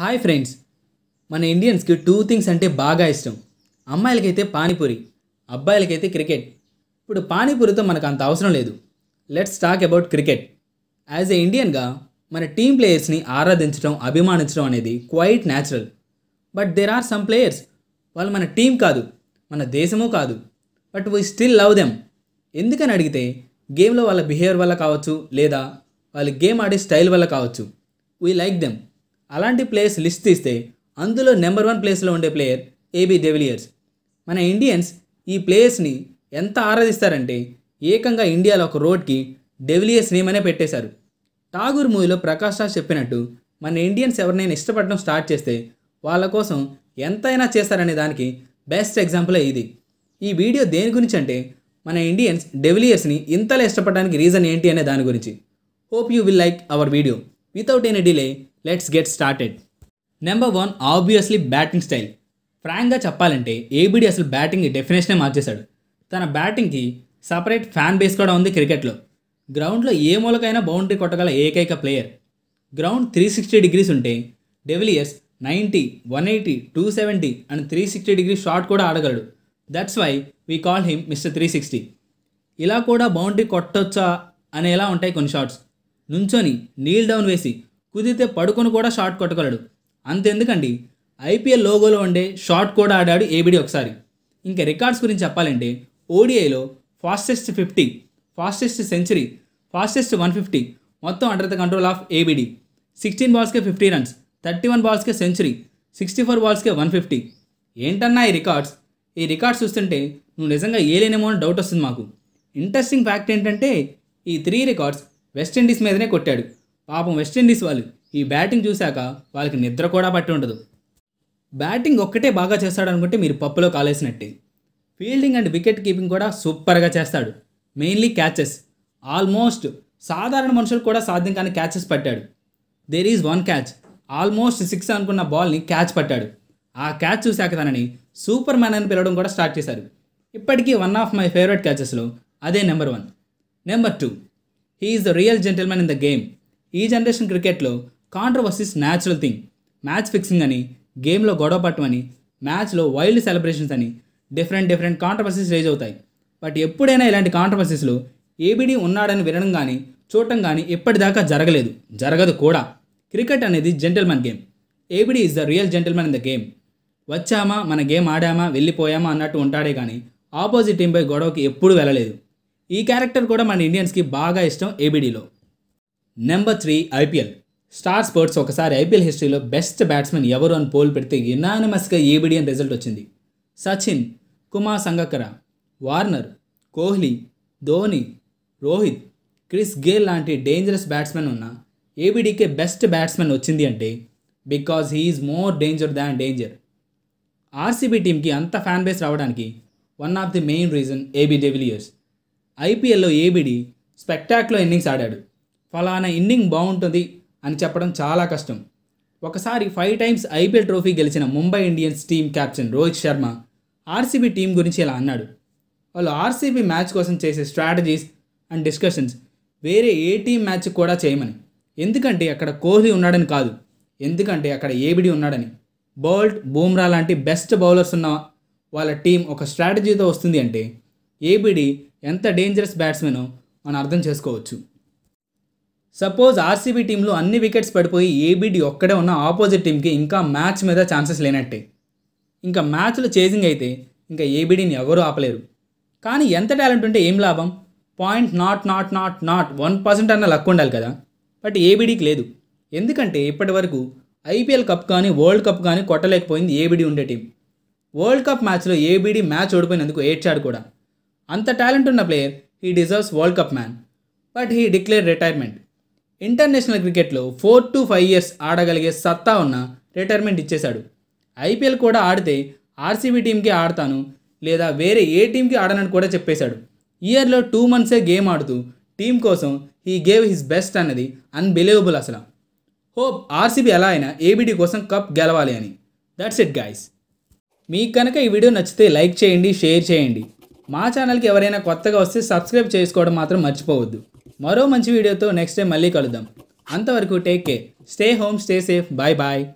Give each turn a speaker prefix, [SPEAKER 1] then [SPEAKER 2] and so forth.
[SPEAKER 1] hi friends మన ఇండియన్స్కి two things అంటే బాగా ఇష్టం అమ్మాయిలకైతే పానీపూరి అబ్బాయిలకైతే క్రికెట్ ఇప్పుడు పానీపూరితో మనకు అంత అవసరం లేదు let's talk about cricket as a ఇండియన్గా మన టీం ప్లేయర్స్ని ఆరాధించడం అభిమానించడం అనేది quite natural but there are some players వాళ్ళు మన టీం కాదు మన దేశము కాదు but we still love them ఎందుకని అడిగితే గేమ్లో వాళ్ళ బిహేవియర్ వల్ల కావచ్చు లేదా వాళ్ళ గేమ్ ఆడే స్టైల్ వల్ల కావచ్చు వీ లైక్ దెమ్ అలాంటి ప్లేయర్స్ లిస్ట్ తీస్తే అందులో నెంబర్ వన్ ప్లేస్లో ఉండే ప్లేయర్ ఏబీ డెవిలియర్స్ మన ఇండియన్స్ ఈ ప్లేయర్స్ని ఎంత ఆరాధిస్తారంటే ఏకంగా ఇండియాలో ఒక రోడ్కి డెవిలియర్స్ నేమ్ అనే పెట్టేశారు ఠాగూర్ మూవీలో ప్రకాష్ రాజ్ చెప్పినట్టు మన ఇండియన్స్ ఎవరినైనా ఇష్టపడడం స్టార్ట్ చేస్తే వాళ్ళ కోసం ఎంతైనా చేస్తారనే దానికి బెస్ట్ ఎగ్జాంపుల్ ఇది ఈ వీడియో దేని గురించి అంటే మన ఇండియన్స్ డెవిలియర్స్ని ఇంతలా ఇష్టపడడానికి రీజన్ ఏంటి అనే దాని గురించి hope you will like our video without any delay let's get started number one obviously batting style ఫ్రాంక్గా చెప్పాలంటే ఏబిడి అసలు బ్యాటింగ్ డెఫినేషనే మార్చేశాడు తన బ్యాటింగ్కి సపరేట్ ఫ్యాన్ బేస్ కూడా ఉంది క్రికెట్లో గ్రౌండ్లో ఏ మూలకైనా బౌండరీ కొట్టగల ఏకైక player ground three sixty degrees ఉంటే de Villiers ninety one eighty two seventy and three sixty degree shot కూడా ఆడగలడు that's why we call him mister three sixty ఇలా కూడా బౌండరీ కొట్టొచ్చా అనేలా ఉంటాయి కొన్ని షాట్స్ నుంచొని నీల్ డౌన్ వేసి కుదిరితే పడుకొని కూడా షాట్ కొట్టగలడు అంతెందుకండి ఐపీఎల్ లోగోలో ఉండే షాట్ కూడా ఆడాడు ఏబిడి ఒకసారి ఇంకా రికార్డ్స్ గురించి చెప్పాలంటే ఓడిఐలో fastest fifty fastest century fastest one fifty మొత్తం under the control of ABD sixteen బాల్స్కే ఫిఫ్టీ రన్స్ థర్టీ వన్ బాల్స్కే సెంచరీ సిక్స్టీ ఫోర్ బాల్స్కే వన్ ఫిఫ్టీ ఏంటన్నా ఈ రికార్డ్స్ ఈ రికార్డ్స్ చూస్తుంటే నువ్వు నిజంగా ఏలేనేమో అని డౌట్ వస్తుంది మాకు ఇంట్రెస్టింగ్ ఫ్యాక్ట్ ఏంటంటే ఈ త్రీ రికార్డ్స్ వెస్టిండీస్ మీదనే కొట్టాడు పాపం వెస్టిండీస్ వాళ్ళు ఈ బ్యాటింగ్ చూశాక వాళ్ళకి నిద్ర కూడా పట్టి ఉండదు బ్యాటింగ్ ఒక్కటే బాగా చేస్తాడు అనుకుంటే మీరు పప్పులో కాలేసినట్టే ఫీల్డింగ్ అండ్ వికెట్ కీపింగ్ కూడా సూపర్గా చేస్తాడు మెయిన్లీ క్యాచెస్ ఆల్మోస్ట్ సాధారణ మనుషులు కూడా సాధ్యం కానీ క్యాచెస్ పట్టాడు there is one catch almost six అనుకున్న బాల్ని క్యాచ్ పట్టాడు ఆ క్యాచ్ చూశాక తనని సూపర్ మ్యాన్ అని పిలవడం కూడా స్టార్ట్ చేశారు ఇప్పటికీ వన్ ఆఫ్ మై ఫేవరెట్ క్యాచెస్లో అదే number one number two he's the real gentleman in the game ఈ జనరేషన్ క్రికెట్లో controversies natural thing match fixing అని గేమ్లో గొడవ పట్టమని మ్యాచ్లో వైల్డ్ సెలబ్రేషన్స్ అని డిఫరెంట్ డిఫరెంట్ కాంట్రవర్సీస్ రేజ్ అవుతాయి బట్ ఎప్పుడైనా ఇలాంటి కాంట్రవర్సీస్లో ఏబిడి ఉన్నాడని వినడం కానీ చూడటం కానీ ఎప్పటిదాకా జరగలేదు జరగదు కూడా క్రికెట్ అనేది gentleman game ABD is the real gentleman in the game వచ్చామా మన గేమ్ ఆడామా వెళ్ళిపోయామా అన్నట్టు ఉంటాడే కానీ ఆపోజిట్ టీంపై గొడవకి ఎప్పుడూ వెళ్ళలేదు ఈ క్యారెక్టర్ కూడా మన ఇండియన్స్కి బాగా ఇష్టం ఏబిడిలో number three IPL star sports ఒకసారి ఐపీఎల్ హిస్టరీలో బెస్ట్ బ్యాట్స్మెన్ ఎవరు అని పోల్ పెడితే యునానిమస్గా ఏబిడి అని రిజల్ట్ వచ్చింది Sachin Kumar Sangakkara Warner Kohli Dhoni Rohit Chris Gayle లాంటి డేంజరస్ బ్యాట్స్మెన్ ఉన్న ఏబిడికే బెస్ట్ బ్యాట్స్మెన్ వచ్చింది అంటే because he is more danger than danger RCB టీంకి అంత ఫ్యాన్ బేస్ రావడానికి one of the main reason AB de Villiers ఐపీఎల్లో ఏబిడి స్పెక్టాక్లో ఇన్నింగ్స్ ఆడాడు ఫలానా ఇన్నింగ్ బాగుంటుంది అని చెప్పడం చాలా కష్టం ఒకసారి ఫైవ్ టైమ్స్ ఐపీఎల్ ట్రోఫీ గెలిచిన Mumbai Indians team captain Rohit Sharma RCB team గురించి ఇలా అన్నాడు వాళ్ళు ఆర్సీబీ మ్యాచ్ కోసం చేసే స్ట్రాటజీస్ అండ్ డిస్కషన్స్ వేరే ఏ టీం మ్యాచ్ కూడా చేయమని ఎందుకంటే అక్కడ కోహ్లీ ఉన్నాడని కాదు ఎందుకంటే అక్కడ ఏబిడి ఉన్నాడని బోల్ట్ బూమ్రా లాంటి బెస్ట్ బౌలర్స్ ఉన్న వాళ్ళ టీం ఒక స్ట్రాటజీతో వస్తుంది అంటే ఏబిడి ఎంత డేంజరస్ బ్యాట్స్మెనో మనం అర్థం చేసుకోవచ్చు సపోజ్ ఆర్సీబీ టీంలో అన్ని వికెట్స్ పడిపోయి ఏబిడి ఒక్కడే ఉన్న ఆపోజిట్ టీంకి ఇంకా మ్యాచ్ మీద ఛాన్సెస్ లేనట్టే ఇంకా మ్యాచ్లో చేజింగ్ అయితే ఇంకా ఏబిడిని ఎవరూ ఆపలేరు కానీ ఎంత టాలెంట్ ఉంటే ఏం లాభం point not not not not one percent అన్న లక్ ఉండాలి కదా బట్ ఏబిడికి లేదు ఎందుకంటే ఇప్పటి వరకు ఐపీఎల్ కప్ కానీ వరల్డ్ కప్ కానీ కొట్టలేకపోయింది ఏబిడి ఉండే టీం వరల్డ్ కప్ మ్యాచ్లో ఏబిడి మ్యాచ్ ఓడిపోయినందుకు ఏడ్చాడు కూడా అంత టాలెంట్ ఉన్న player he deserves world cup man but he declare retirement international క్రికెట్లో ఫోర్ టు ఫైవ్ ఇయర్స్ ఆడగలిగే సత్తా ఉన్న రిటైర్మెంట్ ఇచ్చేశాడు ఐపీఎల్ కూడా ఆడితే ఆర్సీబీ టీంకి ఆడతాను లేదా వేరే ఏ టీంకి ఆడనని కూడా చెప్పేశాడు ఇయర్లో టూ మంత్సే గేమ్ ఆడుతూ టీం కోసం హీ గేవ్ హిస్ బెస్ట్ అన్నది అన్బిలీవబుల్ అసలు హోప్ ఆర్సీబీ ఎలా అయినా ఏబిడి కోసం కప్ గెలవాలి అని దట్స్ ఇట్ గాయస్ మీకు కనుక ఈ వీడియో నచ్చితే లైక్ చేయండి షేర్ చేయండి మా ఛానల్కి ఎవరైనా కొత్తగా వస్తే సబ్స్క్రైబ్ చేసుకోవడం మాత్రం మర్చిపోవద్దు మరో మంచి వీడియోతో నెక్స్ట్ టైం మళ్ళీ కలుద్దాం అంతవరకు take care stay home stay safe bye bye